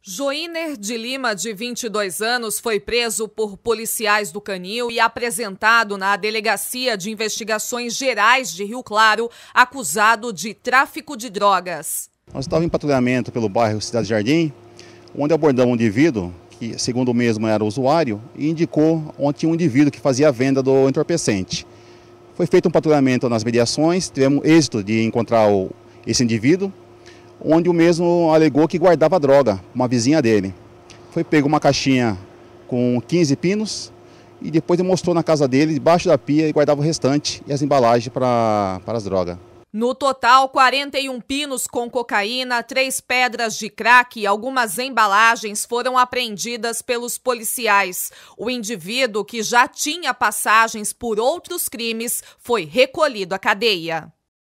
Joiner de Lima, de 22 anos, foi preso por policiais do Canil e apresentado na Delegacia de Investigações Gerais de Rio Claro, acusado de tráfico de drogas. Nós estávamos em patrulhamento pelo bairro Cidade Jardim, onde abordamos um indivíduo que, segundo o mesmo, era usuário e indicou onde tinha um indivíduo que fazia a venda do entorpecente. Foi feito um patrulhamento nas mediações, tivemos êxito de encontrar esse indivíduo, onde o mesmo alegou que guardava droga, uma vizinha dele. Foi pego uma caixinha com 15 pinos e depois demonstrou na casa dele, debaixo da pia, e guardava o restante e as embalagens para, para as drogas. No total, 41 pinos com cocaína, três pedras de crack e algumas embalagens foram apreendidas pelos policiais. O indivíduo, que já tinha passagens por outros crimes, foi recolhido à cadeia.